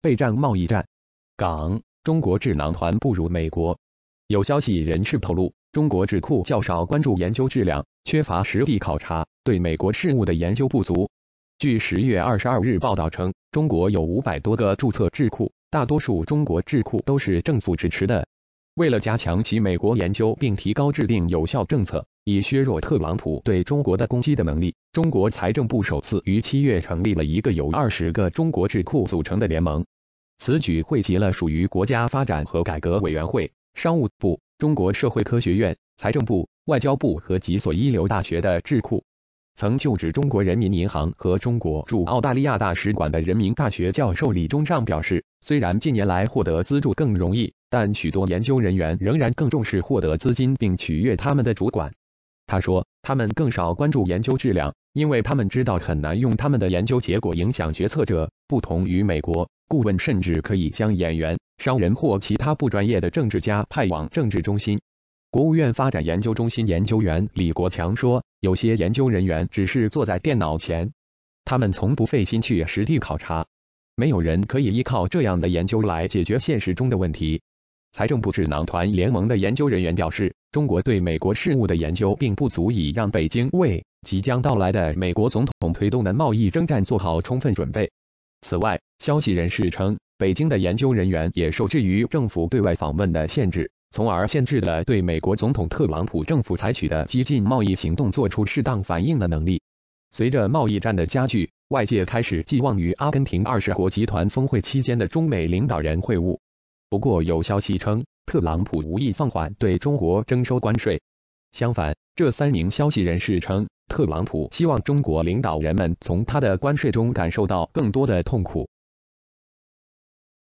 备战贸易战，港中国智囊团不如美国。有消息人士透露，中国智库较少关注研究质量，缺乏实地考察，对美国事务的研究不足。据十月二十二日报道称，中国有五百多个注册智库，大多数中国智库都是政府支持的。为了加强其美国研究并提高制定有效政策。以削弱特朗普对中国的攻击的能力。中国财政部首次于七月成立了一个由二十个中国智库组成的联盟。此举汇集了属于国家发展和改革委员会、商务部、中国社会科学院、财政部、外交部和几所一流大学的智库。曾就职中国人民银行和中国驻澳大利亚大使馆的人民大学教授李中尚表示，虽然近年来获得资助更容易，但许多研究人员仍然更重视获得资金并取悦他们的主管。他说，他们更少关注研究质量，因为他们知道很难用他们的研究结果影响决策者。不同于美国，顾问甚至可以将演员、商人或其他不专业的政治家派往政治中心。国务院发展研究中心研究员李国强说，有些研究人员只是坐在电脑前，他们从不费心去实地考察，没有人可以依靠这样的研究来解决现实中的问题。财政部智囊团联盟的研究人员表示。中国对美国事务的研究并不足以让北京为即将到来的美国总统推动的贸易征战做好充分准备。此外，消息人士称，北京的研究人员也受制于政府对外访问的限制，从而限制了对美国总统特朗普政府采取的激进贸易行动做出适当反应的能力。随着贸易战的加剧，外界开始寄望于阿根廷二十国集团峰会期间的中美领导人会晤。不过有消息称，特朗普无意放缓对中国征收关税。相反，这三名消息人士称，特朗普希望中国领导人们从他的关税中感受到更多的痛苦。